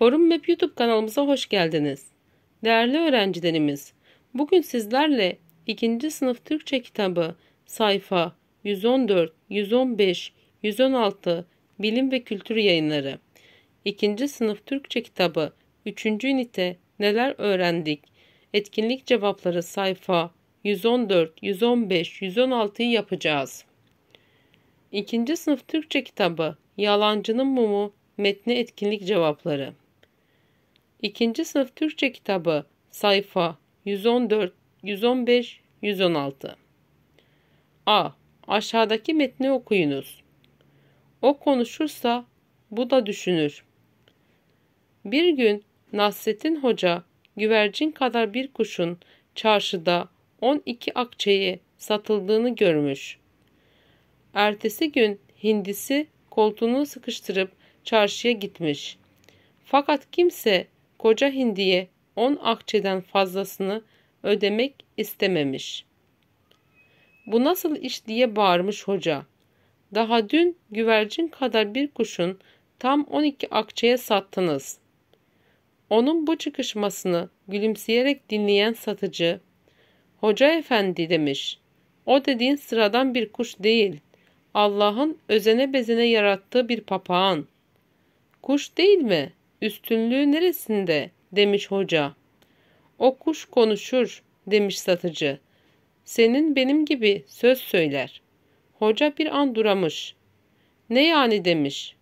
Forum Map YouTube kanalımıza hoş geldiniz. Değerli öğrencilerimiz, bugün sizlerle 2. sınıf Türkçe kitabı sayfa 114, 115, 116 Bilim ve Kültür Yayınları 2. sınıf Türkçe kitabı 3. ünite Neler öğrendik? Etkinlik cevapları sayfa 114, 115, 116'yı yapacağız. 2. sınıf Türkçe kitabı Yalancının Mumu Metni Etkinlik Cevapları 2. Sınıf Türkçe Kitabı Sayfa 114, 115, 116 A. Aşağıdaki metni okuyunuz. O konuşursa bu da düşünür. Bir gün Nasrettin Hoca güvercin kadar bir kuşun çarşıda 12 akçeyi satıldığını görmüş. Ertesi gün hindisi koltuğunu sıkıştırıp çarşıya gitmiş. Fakat kimse koca hindiye 10 akçeden fazlasını ödemek istememiş. Bu nasıl iş diye bağırmış hoca. Daha dün güvercin kadar bir kuşun tam 12 akçeye sattınız. Onun bu çıkışmasını gülümseyerek dinleyen satıcı, Hoca efendi demiş, o dediğin sıradan bir kuş değil, Allah'ın özene bezene yarattığı bir papağan. Kuş değil mi? üstünlüğü neresinde demiş hoca. O kuş konuşur demiş satıcı. Senin benim gibi söz söyler. Hoca bir an duramış. Ne yani demiş.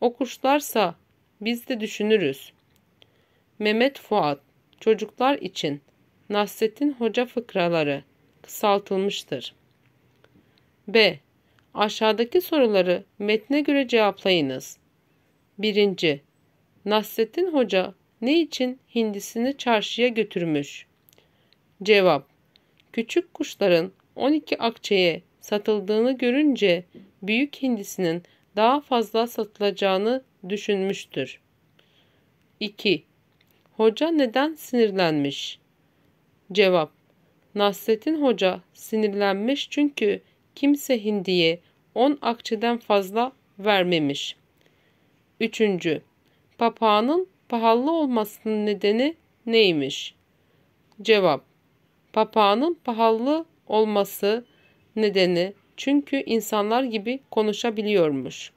O kuşlarsa biz de düşünürüz. Mehmet Fuat Çocuklar için Nasrettin Hoca fıkraları kısaltılmıştır. B. Aşağıdaki soruları metne göre cevaplayınız. 1. Nasrettin Hoca ne için hindisini çarşıya götürmüş? Cevap Küçük kuşların 12 akçeye satıldığını görünce büyük hindisinin daha fazla satılacağını düşünmüştür. 2. Hoca neden sinirlenmiş? Cevap Nasrettin Hoca sinirlenmiş çünkü kimse hindiye 10 akçeden fazla vermemiş. 3. Papağanın pahalı olmasının nedeni neymiş? Cevap Papağanın pahalı olması nedeni çünkü insanlar gibi konuşabiliyormuş.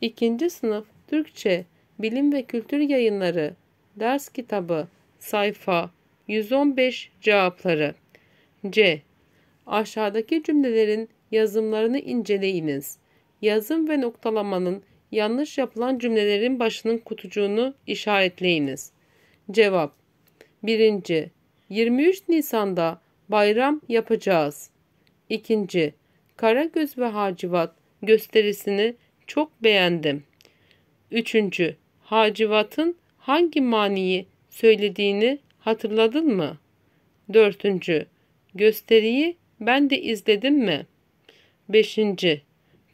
İkinci sınıf Türkçe Bilim ve Kültür Yayınları Ders Kitabı Sayfa 115 Cevapları C. Aşağıdaki cümlelerin yazımlarını inceleyiniz. Yazım ve noktalamanın Yanlış yapılan cümlelerin başının kutucuğunu işaretleyiniz. Cevap 1. 23 Nisan'da bayram yapacağız. 2. Karagöz ve Hacivat gösterisini çok beğendim. 3. Hacivat'ın hangi maniyi söylediğini hatırladın mı? 4. Gösteriyi ben de izledim mi? 5.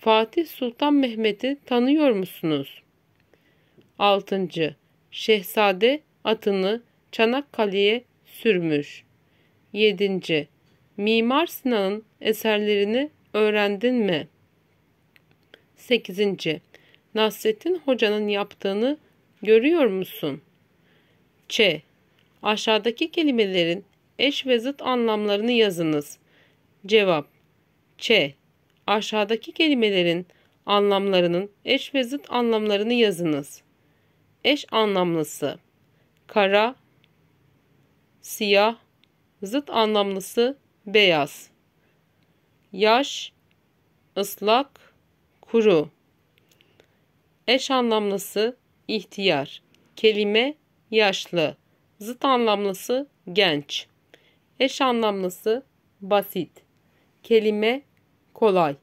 Fatih Sultan Mehmet'i tanıyor musunuz? 6. Şehzade atını Çanakkale'ye sürmüş. 7. Mimar Sinan'ın eserlerini öğrendin mi? 8. Nasrettin Hoca'nın yaptığını görüyor musun? Ç. Aşağıdaki kelimelerin eş ve zıt anlamlarını yazınız. Cevap Ç. Aşağıdaki kelimelerin anlamlarının eş ve zıt anlamlarını yazınız. Eş anlamlısı kara, siyah, zıt anlamlısı beyaz. Yaş, ıslak, kuru. Eş anlamlısı ihtiyar. Kelime yaşlı. Zıt anlamlısı genç. Eş anlamlısı basit. Kelime kolay.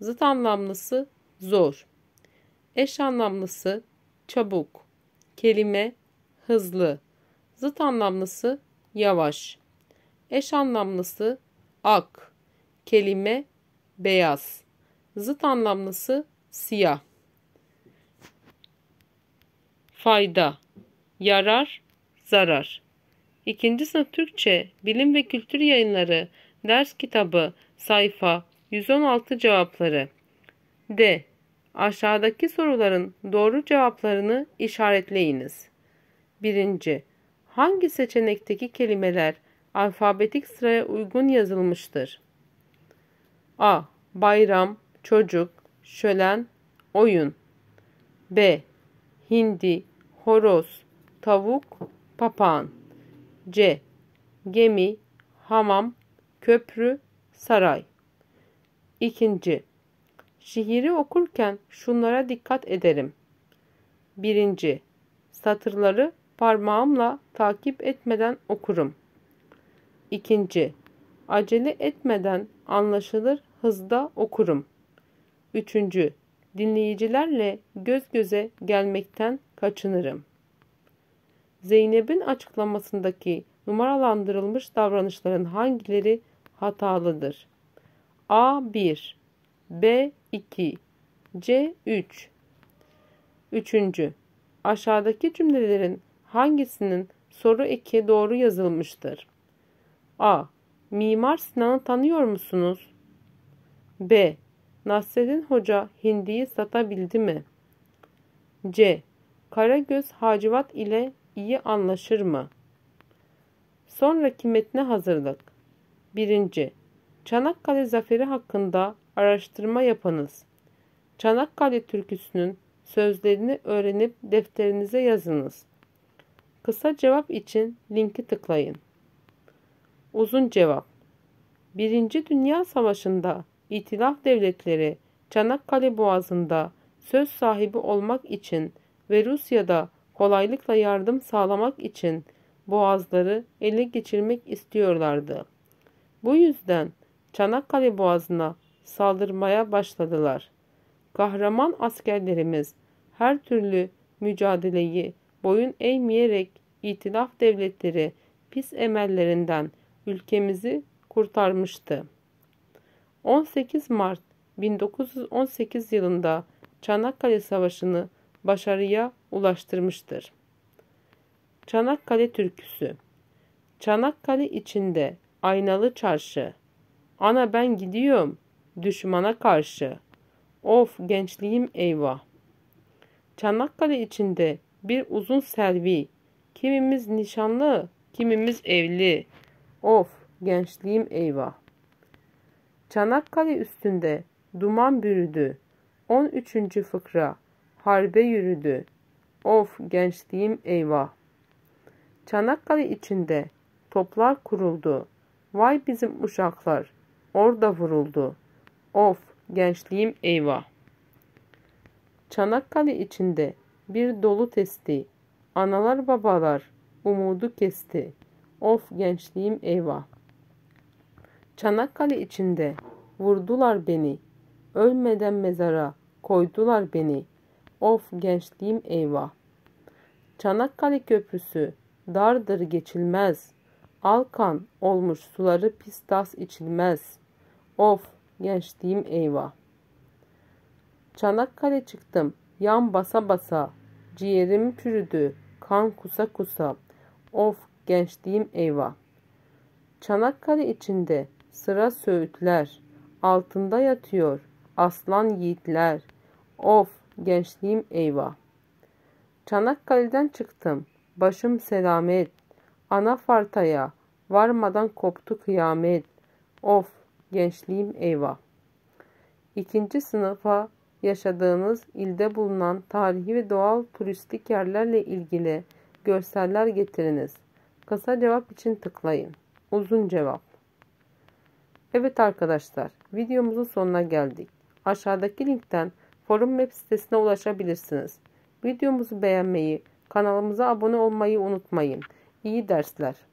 Zıt anlamlısı zor. Eş anlamlısı çabuk. Kelime hızlı. Zıt anlamlısı yavaş. Eş anlamlısı ak. Kelime beyaz. Zıt anlamlısı siyah. Fayda, yarar, zarar. İkinci sınıf Türkçe Bilim ve Kültür Yayınları ders kitabı sayfa 116 cevapları D. Aşağıdaki soruların doğru cevaplarını işaretleyiniz. 1. Hangi seçenekteki kelimeler alfabetik sıraya uygun yazılmıştır? A. Bayram, çocuk, şölen, oyun. B. Hindi, horoz, tavuk, papağan. C. Gemi, hamam, köprü, saray. İkinci, şiiri okurken şunlara dikkat ederim. Birinci, satırları parmağımla takip etmeden okurum. İkinci, acele etmeden anlaşılır hızda okurum. Üçüncü, dinleyicilerle göz göze gelmekten kaçınırım. Zeynep'in açıklamasındaki numaralandırılmış davranışların hangileri hatalıdır? A1, B2, C3. Üçüncü, aşağıdaki cümlelerin hangisinin soru eki doğru yazılmıştır? A. Mimar Sinan'ı tanıyor musunuz? B. Nasreddin Hoca hindiyi satabildi mi? C. Karagöz Hacivat ile iyi anlaşır mı? Sonraki metne hazırlık. 1. Çanakkale zaferi hakkında araştırma yapınız. Çanakkale türküsünün sözlerini öğrenip defterinize yazınız. Kısa cevap için linki tıklayın. Uzun cevap Birinci Dünya Savaşı'nda İtilaf Devletleri Çanakkale Boğazı'nda söz sahibi olmak için ve Rusya'da kolaylıkla yardım sağlamak için boğazları ele geçirmek istiyorlardı. Bu yüzden Çanakkale Boğazı'na saldırmaya başladılar. Kahraman askerlerimiz her türlü mücadeleyi boyun eğmeyerek itilaf devletleri pis emellerinden ülkemizi kurtarmıştı. 18 Mart 1918 yılında Çanakkale Savaşı'nı başarıya ulaştırmıştır. Çanakkale Türküsü Çanakkale içinde Aynalı Çarşı Ana ben gidiyorum düşmana karşı. Of gençliğim eyvah. Çanakkale içinde bir uzun selvi. Kimimiz nişanlı, kimimiz evli. Of gençliğim eyvah. Çanakkale üstünde duman bürüdü. 13. fıkra harbe yürüdü. Of gençliğim eyvah. Çanakkale içinde toplar kuruldu. Vay bizim uşaklar, Orada vuruldu. Of gençliğim eyvah. Çanakkale içinde bir dolu testi. Analar babalar umudu kesti. Of gençliğim eyvah. Çanakkale içinde vurdular beni. Ölmeden mezara koydular beni. Of gençliğim eyvah. Çanakkale köprüsü dardır geçilmez. Alkan olmuş suları pistas içilmez.'' Of gençliğim eyvah. Çanakkale çıktım. Yan basa basa. Ciğerim çürüdü. Kan kusa kusa. Of gençliğim eyvah. Çanakkale içinde sıra söğütler. Altında yatıyor aslan yiğitler. Of gençliğim eyvah. Çanakkale'den çıktım. Başım selamet. Ana fartaya varmadan koptu kıyamet. Of gençliğim eyvah. İkinci sınıfa yaşadığınız ilde bulunan tarihi ve doğal turistik yerlerle ilgili görseller getiriniz. Kısa cevap için tıklayın. Uzun cevap. Evet arkadaşlar, videomuzun sonuna geldik. Aşağıdaki linkten Forum Web sitesine ulaşabilirsiniz. Videomuzu beğenmeyi, kanalımıza abone olmayı unutmayın. İyi dersler.